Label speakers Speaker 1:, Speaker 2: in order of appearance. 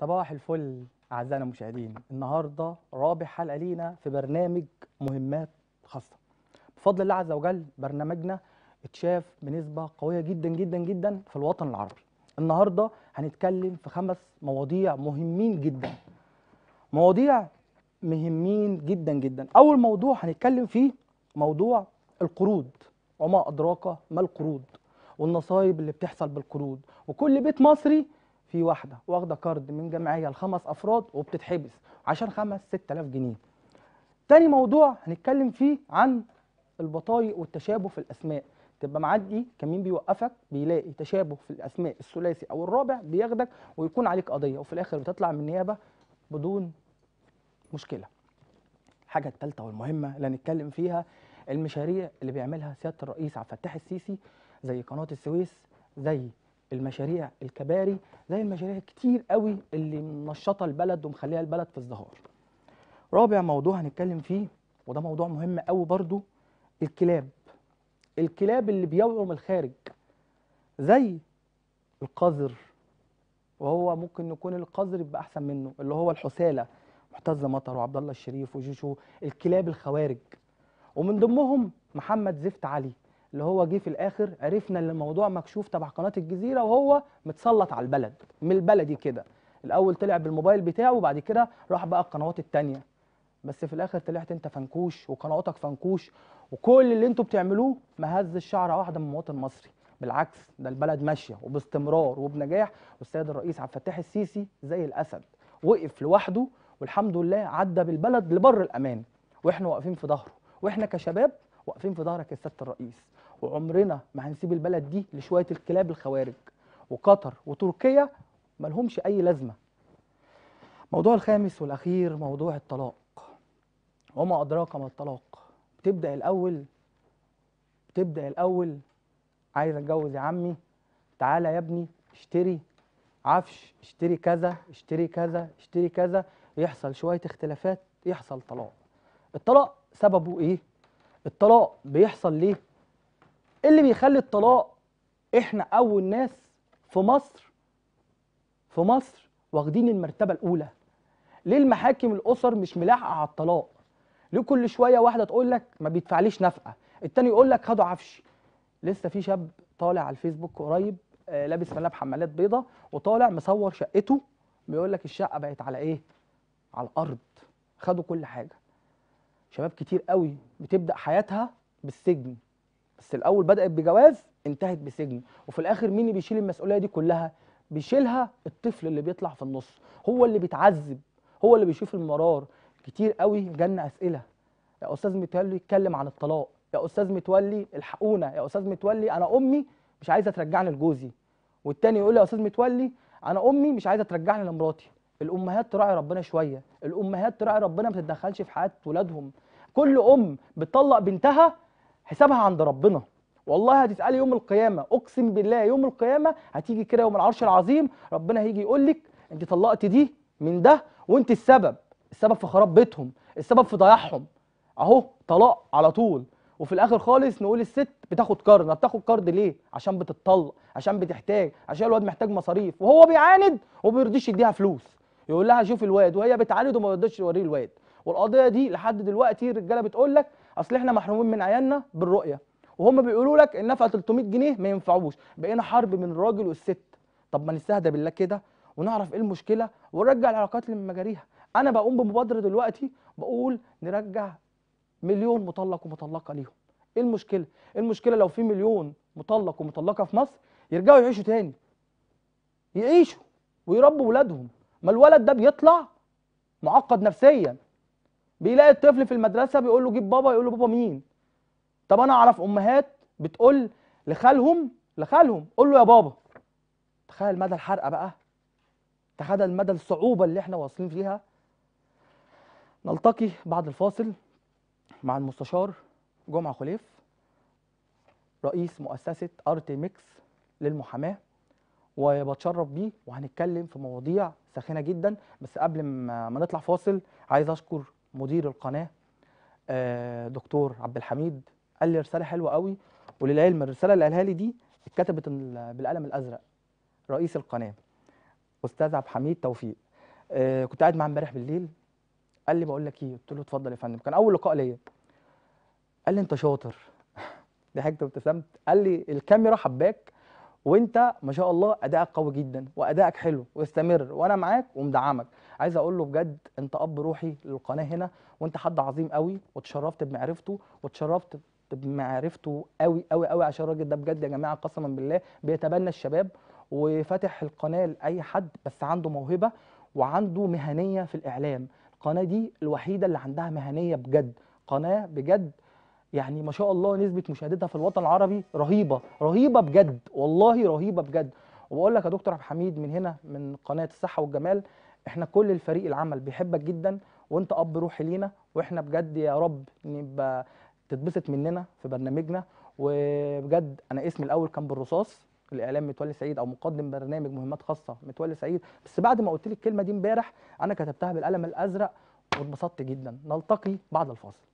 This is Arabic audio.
Speaker 1: صباح الفل أعزائنا المشاهدين النهاردة رابع حلقة لينا في برنامج مهمات خاصة بفضل الله عز وجل برنامجنا اتشاف بنسبة قوية جدا جدا جدا في الوطن العربي النهاردة هنتكلم في خمس مواضيع مهمين جدا مواضيع مهمين جدا جدا أول موضوع هنتكلم فيه موضوع القروض وما أدراك ما القروض والنصايب اللي بتحصل بالقروض وكل بيت مصري في واحده واخده كارد من جمعيه لخمس افراد وبتتحبس عشان خمس 6000 جنيه. تاني موضوع هنتكلم فيه عن البطايق والتشابه في الاسماء تبقى معدي كمين بيوقفك بيلاقي تشابه في الاسماء الثلاثي او الرابع بياخدك ويكون عليك قضيه وفي الاخر بتطلع من النيابه بدون مشكله. الحاجه الثالثه والمهمه اللي هنتكلم فيها المشاريع اللي بيعملها سياده الرئيس عبد الفتاح السيسي زي قناه السويس زي المشاريع الكباري زي المشاريع الكتير قوي اللي منشطه البلد ومخليها البلد في ازدهار رابع موضوع هنتكلم فيه وده موضوع مهم قوي برضو الكلاب الكلاب اللي بيوعوا من الخارج زي القذر وهو ممكن يكون القذر يبقى احسن منه اللي هو الحساله محتز مطر وعبد الله الشريف وجوجو الكلاب الخوارج ومن ضمنهم محمد زفت علي اللي هو جه في الاخر عرفنا ان الموضوع مكشوف تبع قناه الجزيره وهو متسلط على البلد من البلدي كده الاول طلع بالموبايل بتاعه وبعد كده راح بقى القنوات التانية بس في الاخر طلعت انت فنكوش وقنواتك فنكوش وكل اللي انتوا بتعملوه مهز الشعر واحده من مواطن مصري بالعكس ده البلد ماشيه وباستمرار وبنجاح والسيد الرئيس عبد الفتاح السيسي زي الاسد وقف لوحده والحمد لله عدى بالبلد لبر الامان واحنا واقفين في ظهره واحنا كشباب واقفين في ظهرك يا سياده الرئيس وعمرنا ما هنسيب البلد دي لشويه الكلاب الخوارج وقطر وتركيا ملهمش اي لازمه موضوع الخامس والاخير موضوع الطلاق وما ادراك ما الطلاق بتبدا الاول بتبدا الاول عايز اتجوز يا عمي تعالى يا ابني اشتري عفش اشتري كذا اشتري كذا اشتري كذا يحصل شويه اختلافات يحصل طلاق الطلاق سببه ايه الطلاق بيحصل ليه اللي بيخلي الطلاق احنا اول ناس في مصر في مصر واخدين المرتبه الاولى ليه المحاكم الاسر مش ملاحقه على الطلاق ليه كل شويه واحده تقول لك ما بيدفعليش نفقه التاني يقول لك خدوا عفش لسه في شاب طالع على الفيسبوك قريب آه، لابس ملاب حمالات بيضه وطالع مصور شقته بيقول لك الشقه بقت على ايه على الارض خدوا كل حاجه شباب كتير قوي بتبدا حياتها بالسجن بس الاول بدات بجواز انتهت بسجن وفي الاخر مين اللي بيشيل المسؤوليه دي كلها بيشيلها الطفل اللي بيطلع في النص هو اللي بيتعذب هو اللي بيشوف المرار كتير قوي جالنا اسئله يا استاذ متولي اتكلم عن الطلاق يا استاذ متولي الحقونا يا استاذ متولي انا امي مش عايزه ترجعني لجوزي والتاني يقول لي يا استاذ متولي انا امي مش عايزه ترجعني لمراتي الامهات تراعي ربنا شويه الامهات تراعي ربنا ما تتدخلش في حياه ولادهم كل ام بتطلق بنتها حسابها عند ربنا والله هتسالي يوم القيامه اقسم بالله يوم القيامه هتيجي كده يوم العرش العظيم ربنا هيجي يقول لك انت طلقت دي من ده وانت السبب السبب في خراب بيتهم السبب في ضياعهم اهو طلاق على طول وفي الاخر خالص نقول الست بتاخد قرض بتاخد قرض ليه عشان بتتطلق عشان بتحتاج عشان الواد محتاج مصاريف وهو بيعاند وما بيرضيش يديها فلوس يقول لها شوف الواد وهي بتعاند وما بيرضيش يوريه الواد والقضيه دي لحد دلوقتي الرجاله بتقول لك اصل احنا محرومين من عيالنا بالرؤيه وهم بيقولوا لك النفقه 300 جنيه ما ينفعوش بقينا حرب من الراجل والست طب ما نستهدى بالله كده ونعرف ايه المشكله ونرجع العلاقات لمجاريها انا بقوم بمبادره دلوقتي بقول نرجع مليون مطلق ومطلقه ليهم ايه المشكله إيه المشكله لو في مليون مطلق ومطلقه في مصر يرجعوا يعيشوا تاني يعيشوا ويربوا ولادهم ما الولد ده بيطلع معقد نفسيا بيلاقي الطفل في المدرسه بيقول له جيب بابا يقول له بابا مين طب انا اعرف امهات بتقول لخالهم لخالهم قول له يا بابا تخيل مدى الحرقه بقى تخيل مدى الصعوبه اللي احنا واصلين فيها نلتقي بعد الفاصل مع المستشار جمعه خليف رئيس مؤسسه ارتيمكس للمحاماه وبتشرف بيه وهنتكلم في مواضيع ساخنه جدا بس قبل ما نطلع فاصل عايز اشكر مدير القناه آه، دكتور عبد الحميد قال لي رساله حلوه قوي وللعلم الرساله اللي قالها لي دي اتكتبت بالقلم الازرق رئيس القناه استاذ عبد الحميد توفيق آه، كنت قاعد معاه امبارح بالليل قال لي بقول لك ايه قلت له اتفضل يا فندم كان اول لقاء ليا قال لي انت شاطر ضحكت وابتسمت قال لي الكاميرا حباك وانت ما شاء الله ادائك قوي جدا وادائك حلو واستمر وانا معاك ومدعمك عايز اقول له بجد انت اب روحي للقناه هنا وانت حد عظيم قوي وتشرفت بمعرفته وتشرفت بمعرفته قوي قوي قوي عشان الراجل ده بجد يا جماعه قسما بالله بيتبنى الشباب وفاتح القناه لاي حد بس عنده موهبه وعنده مهنيه في الاعلام القناه دي الوحيده اللي عندها مهنيه بجد قناه بجد يعني ما شاء الله نسبه مشاهدتها في الوطن العربي رهيبه رهيبه بجد والله رهيبه بجد وبقول لك يا دكتور عبد الحميد من هنا من قناه الصحه والجمال احنا كل الفريق العمل بيحبك جدا وانت اب روحي لينا واحنا بجد يا رب نبقى تتبسط مننا في برنامجنا وبجد انا اسمي الاول كان بالرصاص الاعلام متولي سعيد او مقدم برنامج مهمات خاصه متولي سعيد بس بعد ما قلت لي الكلمه دي امبارح انا كتبتها بالقلم الازرق واتبسطت جدا نلتقي بعد الفاصل